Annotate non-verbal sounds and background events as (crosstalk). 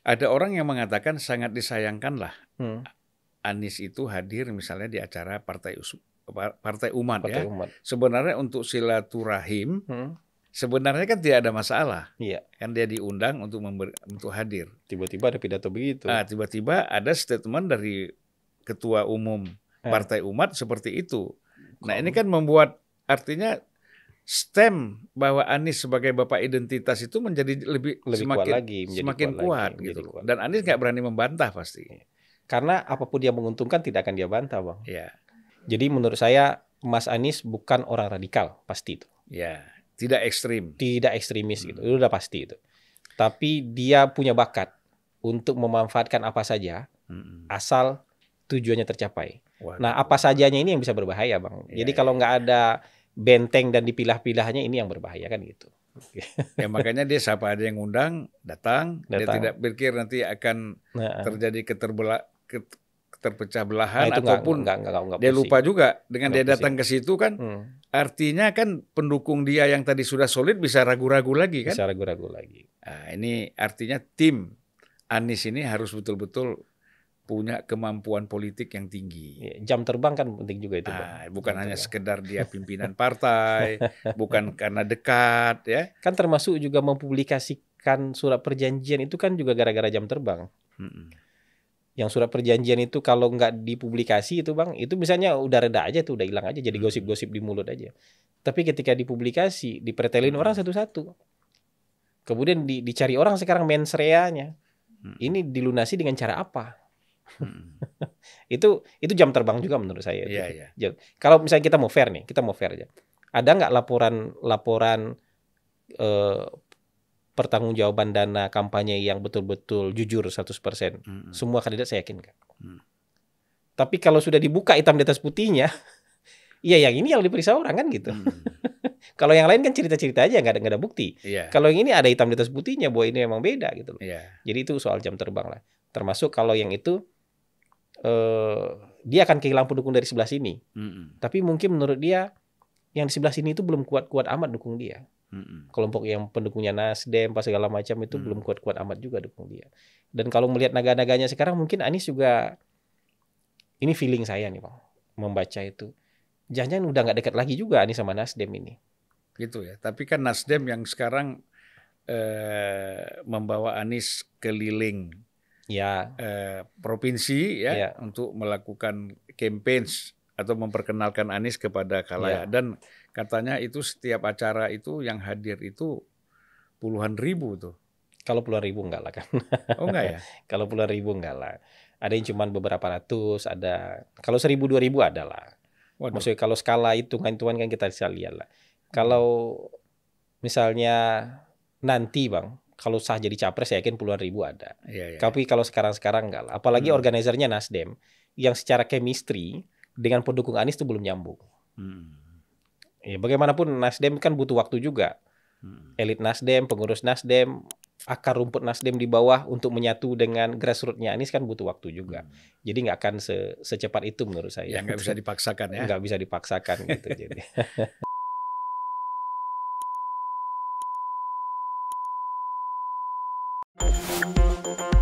Ada orang yang mengatakan sangat disayangkanlah hmm. Anies itu hadir misalnya di acara Partai Partai Umat Partai ya. Umat. Sebenarnya untuk silaturahim hmm. sebenarnya kan tidak ada masalah. Iya. Kan dia diundang untuk member, untuk hadir. Tiba-tiba ada pidato begitu. Nah, tiba-tiba ada statement dari ketua umum eh. Partai Umat seperti itu. Nah, ini kan membuat artinya stem bahwa Anies sebagai bapak identitas itu menjadi lebih, lebih semakin kuat lagi, semakin kuat, kuat gitu. Kuat. Dan Anies nggak berani membantah pasti. Iya. Karena apapun dia menguntungkan tidak akan dia bantah, Bang. Ya. Jadi menurut saya Mas Anies bukan orang radikal, pasti itu. Ya, tidak ekstrim. Tidak ekstremis gitu. hmm. gitu. Itu udah pasti itu. Tapi dia punya bakat untuk memanfaatkan apa saja hmm. asal tujuannya tercapai. Waduh. Nah, apa sajanya ini yang bisa berbahaya, Bang. Ya, Jadi kalau iya, nggak iya. ada benteng dan dipilah-pilahnya ini yang berbahaya kan gitu. ya makanya dia siapa ada yang undang datang, datang. dia tidak pikir nanti akan nah. terjadi keterbelah terpecah belahan nah, ataupun enggak, enggak, enggak, enggak, dia lupa juga dengan enggak dia datang pusing. ke situ kan hmm. artinya kan pendukung dia yang tadi sudah solid bisa ragu-ragu lagi kan bisa ragu-ragu lagi nah, ini artinya tim Anies ini harus betul-betul punya kemampuan politik yang tinggi. Iya, jam terbang kan penting juga itu, nah, Bukan hanya terbang. sekedar dia (laughs) pimpinan partai, bukan (laughs) karena dekat ya. Kan termasuk juga mempublikasikan surat perjanjian itu kan juga gara-gara jam terbang. -mm. Yang surat perjanjian itu kalau nggak dipublikasi itu bang, itu misalnya udah reda aja tuh, udah hilang aja, jadi gosip-gosip di mulut aja. Tapi ketika dipublikasi, dipretelin orang satu-satu. Kemudian di, dicari orang sekarang mensreanya. Hmm. Ini dilunasi dengan cara apa? Hmm. (laughs) itu itu jam terbang juga menurut saya. Yeah, yeah. Kalau misalnya kita mau fair nih, kita mau fair aja. Ada nggak laporan laporan eh, pertanggungjawaban dana kampanye yang betul-betul jujur 100%? Hmm. Semua kandidat saya yakin kan. Hmm. Tapi kalau sudah dibuka hitam di atas putihnya, (laughs) iya yang ini yang diperiksa orang kan gitu. Hmm. (laughs) kalau yang lain kan cerita-cerita aja nggak ada nggak ada bukti. Yeah. Kalau yang ini ada hitam di atas putihnya bahwa ini memang beda gitu Yeah. Iya. Jadi itu soal jam terbang lah. Termasuk kalau yang itu Eh, dia akan kehilangan pendukung dari sebelah sini. Mm-mm. Tapi mungkin menurut dia yang di sebelah sini itu belum kuat-kuat amat dukung dia. Mm-mm. Kelompok yang pendukungnya Nasdem, pas segala macam itu mm. belum kuat-kuat amat juga dukung dia. Dan kalau melihat naga-naganya sekarang mungkin Anies juga ini feeling saya nih bang membaca itu. Jangan-jangan udah nggak dekat lagi juga Anies sama Nasdem ini. Gitu ya. Tapi kan Nasdem yang sekarang eh, membawa Anies keliling ya. eh, provinsi ya, ya untuk melakukan campaigns atau memperkenalkan Anies kepada kalayak ya. dan katanya itu setiap acara itu yang hadir itu puluhan ribu tuh. Kalau puluhan ribu enggak lah kan. Oh enggak ya. (laughs) kalau puluhan ribu enggak lah. Ada yang cuma beberapa ratus, ada kalau seribu dua ribu ada lah. Waduh. Maksudnya kalau skala itu hitungan kan kita bisa lihat lah. Hmm. Kalau misalnya nanti bang, kalau sah jadi capres saya yakin puluhan ribu ada. Ya, ya. Tapi iya. kalau sekarang-sekarang enggak lah. Apalagi hmm. organizernya Nasdem yang secara chemistry dengan pendukung Anies itu belum nyambung. Hmm. Ya bagaimanapun Nasdem kan butuh waktu juga. Hmm. Elit Nasdem, pengurus Nasdem, akar rumput Nasdem di bawah untuk menyatu dengan grassrootsnya Anies kan butuh waktu juga. Hmm. Jadi nggak akan se secepat itu menurut saya. Ya nggak bisa dipaksakan ya. Nggak bisa dipaksakan gitu jadi. (laughs) Thank you.